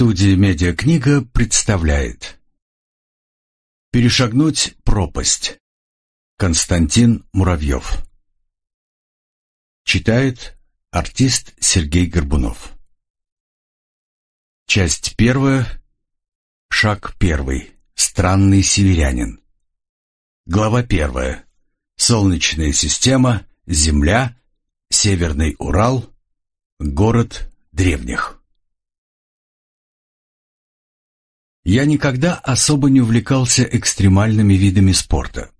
Студия «Медиакнига» представляет «Перешагнуть пропасть» Константин Муравьев Читает артист Сергей Горбунов Часть первая Шаг первый Странный северянин Глава первая Солнечная система Земля Северный Урал Город древних Я никогда особо не увлекался экстремальными видами спорта.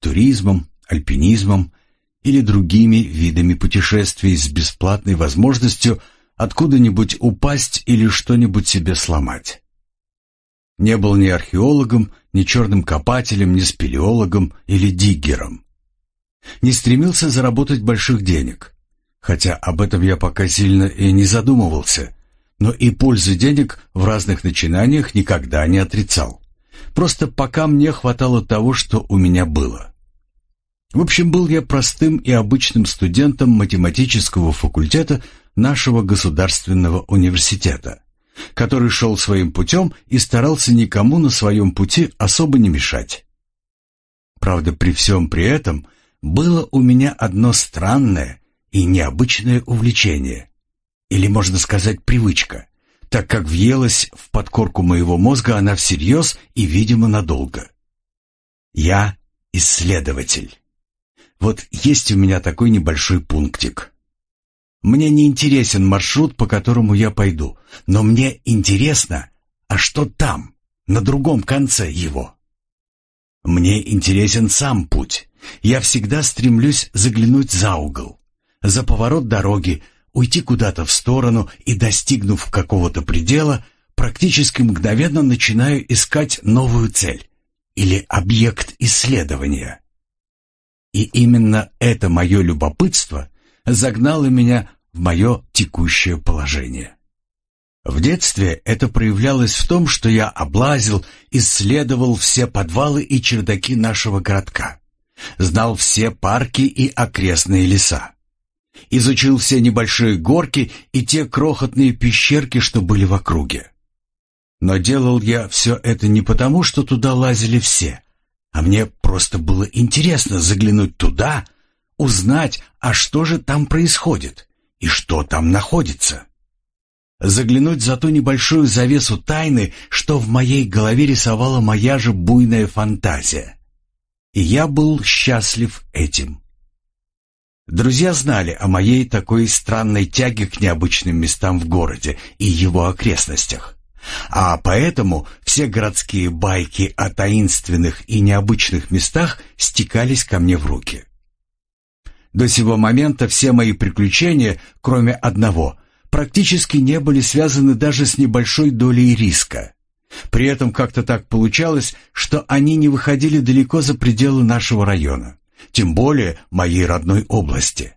Туризмом, альпинизмом или другими видами путешествий с бесплатной возможностью откуда-нибудь упасть или что-нибудь себе сломать. Не был ни археологом, ни черным копателем, ни спелеологом или диггером. Не стремился заработать больших денег, хотя об этом я пока сильно и не задумывался – но и пользы денег в разных начинаниях никогда не отрицал. Просто пока мне хватало того, что у меня было. В общем, был я простым и обычным студентом математического факультета нашего государственного университета, который шел своим путем и старался никому на своем пути особо не мешать. Правда, при всем при этом было у меня одно странное и необычное увлечение – или, можно сказать, привычка, так как въелась в подкорку моего мозга она всерьез и, видимо, надолго. Я исследователь. Вот есть у меня такой небольшой пунктик. Мне не интересен маршрут, по которому я пойду, но мне интересно, а что там, на другом конце его? Мне интересен сам путь. Я всегда стремлюсь заглянуть за угол, за поворот дороги, уйти куда-то в сторону и, достигнув какого-то предела, практически мгновенно начинаю искать новую цель или объект исследования. И именно это мое любопытство загнало меня в мое текущее положение. В детстве это проявлялось в том, что я облазил, исследовал все подвалы и чердаки нашего городка, знал все парки и окрестные леса изучил все небольшие горки и те крохотные пещерки, что были в округе. Но делал я все это не потому, что туда лазили все, а мне просто было интересно заглянуть туда, узнать, а что же там происходит и что там находится. Заглянуть за ту небольшую завесу тайны, что в моей голове рисовала моя же буйная фантазия. И я был счастлив этим. Друзья знали о моей такой странной тяге к необычным местам в городе и его окрестностях. А поэтому все городские байки о таинственных и необычных местах стекались ко мне в руки. До сего момента все мои приключения, кроме одного, практически не были связаны даже с небольшой долей риска. При этом как-то так получалось, что они не выходили далеко за пределы нашего района тем более моей родной области.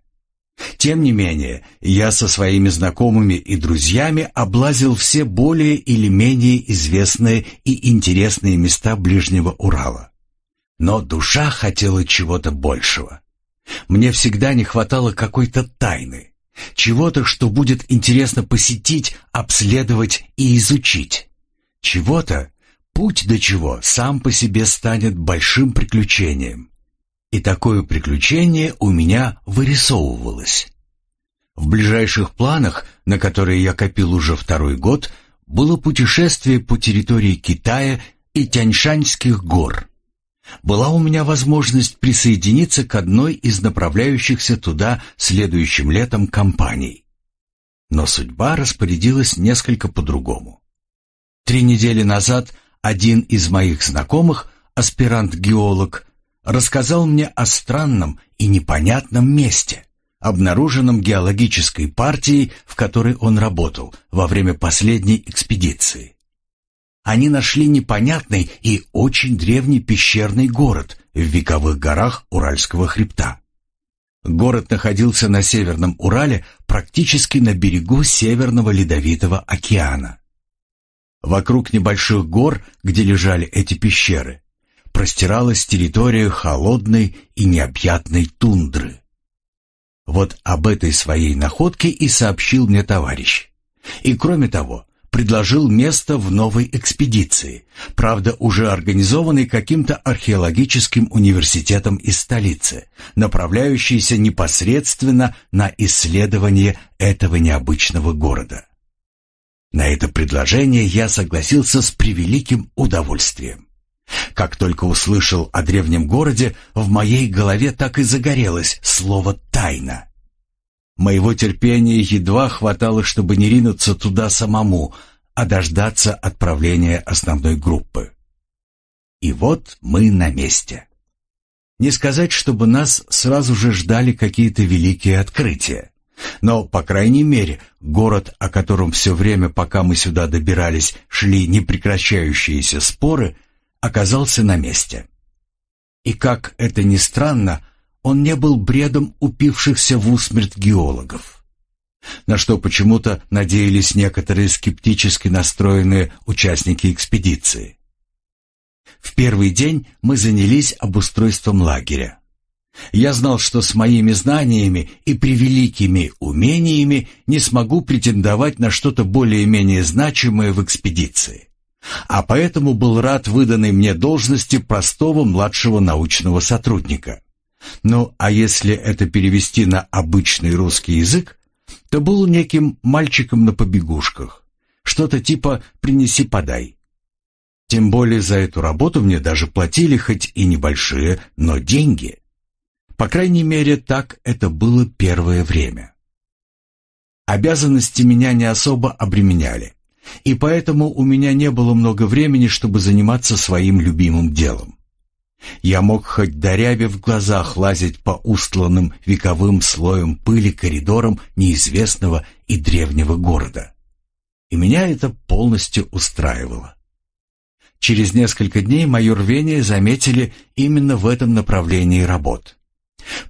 Тем не менее, я со своими знакомыми и друзьями облазил все более или менее известные и интересные места Ближнего Урала. Но душа хотела чего-то большего. Мне всегда не хватало какой-то тайны, чего-то, что будет интересно посетить, обследовать и изучить. Чего-то, путь до чего сам по себе станет большим приключением, и такое приключение у меня вырисовывалось. В ближайших планах, на которые я копил уже второй год, было путешествие по территории Китая и Тяньшаньских гор. Была у меня возможность присоединиться к одной из направляющихся туда следующим летом компаний. Но судьба распорядилась несколько по-другому. Три недели назад один из моих знакомых, аспирант-геолог, рассказал мне о странном и непонятном месте, обнаруженном геологической партией, в которой он работал во время последней экспедиции. Они нашли непонятный и очень древний пещерный город в вековых горах Уральского хребта. Город находился на Северном Урале, практически на берегу Северного Ледовитого океана. Вокруг небольших гор, где лежали эти пещеры, простиралась территория холодной и необъятной тундры. Вот об этой своей находке и сообщил мне товарищ. И кроме того, предложил место в новой экспедиции, правда уже организованной каким-то археологическим университетом из столицы, направляющейся непосредственно на исследование этого необычного города. На это предложение я согласился с превеликим удовольствием. Как только услышал о древнем городе, в моей голове так и загорелось слово «тайна». Моего терпения едва хватало, чтобы не ринуться туда самому, а дождаться отправления основной группы. И вот мы на месте. Не сказать, чтобы нас сразу же ждали какие-то великие открытия. Но, по крайней мере, город, о котором все время, пока мы сюда добирались, шли непрекращающиеся споры, оказался на месте. И как это ни странно, он не был бредом упившихся в усмерть геологов. На что почему-то надеялись некоторые скептически настроенные участники экспедиции. В первый день мы занялись обустройством лагеря. Я знал, что с моими знаниями и превеликими умениями не смогу претендовать на что-то более-менее значимое в экспедиции а поэтому был рад выданной мне должности простого младшего научного сотрудника. Ну, а если это перевести на обычный русский язык, то был неким мальчиком на побегушках, что-то типа «принеси-подай». Тем более за эту работу мне даже платили хоть и небольшие, но деньги. По крайней мере, так это было первое время. Обязанности меня не особо обременяли и поэтому у меня не было много времени, чтобы заниматься своим любимым делом. Я мог хоть дорябе в глазах лазить по устланным вековым слоем пыли коридорам неизвестного и древнего города. И меня это полностью устраивало. Через несколько дней мое рвение заметили именно в этом направлении работ.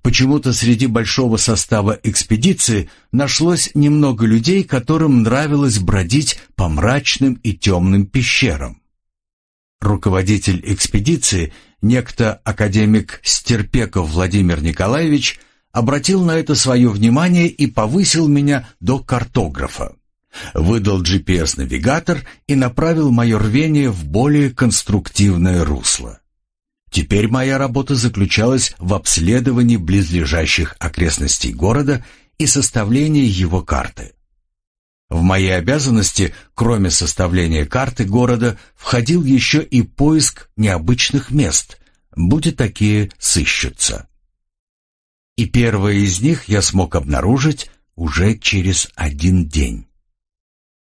Почему-то среди большого состава экспедиции нашлось немного людей, которым нравилось бродить по мрачным и темным пещерам. Руководитель экспедиции, некто академик Стерпеков Владимир Николаевич, обратил на это свое внимание и повысил меня до картографа. Выдал GPS-навигатор и направил мое рвение в более конструктивное русло. Теперь моя работа заключалась в обследовании близлежащих окрестностей города и составлении его карты. В мои обязанности, кроме составления карты города, входил еще и поиск необычных мест, будь такие сыщутся. И первое из них я смог обнаружить уже через один день.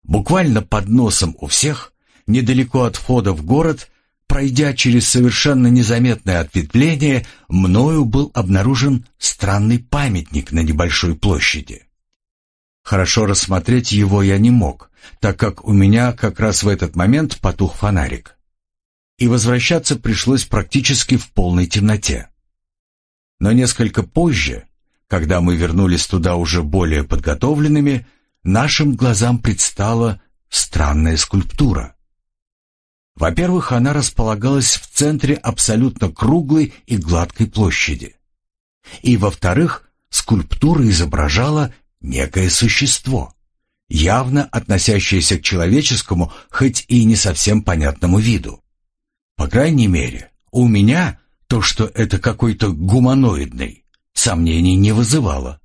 Буквально под носом у всех, недалеко от входа в город, Пройдя через совершенно незаметное ответвление, мною был обнаружен странный памятник на небольшой площади. Хорошо рассмотреть его я не мог, так как у меня как раз в этот момент потух фонарик. И возвращаться пришлось практически в полной темноте. Но несколько позже, когда мы вернулись туда уже более подготовленными, нашим глазам предстала странная скульптура. Во-первых, она располагалась в центре абсолютно круглой и гладкой площади. И во-вторых, скульптура изображала некое существо, явно относящееся к человеческому, хоть и не совсем понятному виду. По крайней мере, у меня то, что это какой-то гуманоидный, сомнений не вызывало.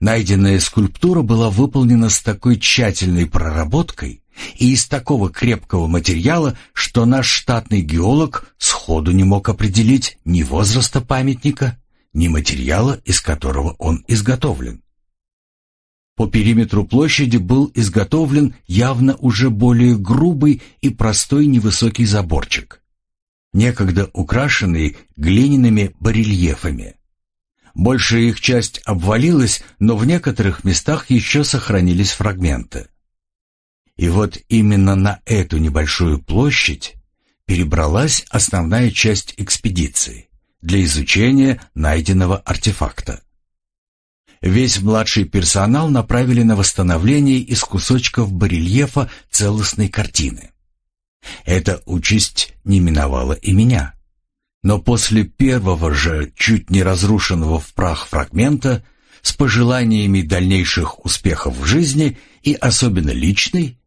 Найденная скульптура была выполнена с такой тщательной проработкой, и из такого крепкого материала, что наш штатный геолог сходу не мог определить ни возраста памятника, ни материала, из которого он изготовлен. По периметру площади был изготовлен явно уже более грубый и простой невысокий заборчик, некогда украшенный глиняными барельефами. Большая их часть обвалилась, но в некоторых местах еще сохранились фрагменты. И вот именно на эту небольшую площадь перебралась основная часть экспедиции для изучения найденного артефакта. Весь младший персонал направили на восстановление из кусочков барельефа целостной картины. Эта участь не миновала и меня. Но после первого же, чуть не разрушенного в прах фрагмента, с пожеланиями дальнейших успехов в жизни и особенно личной,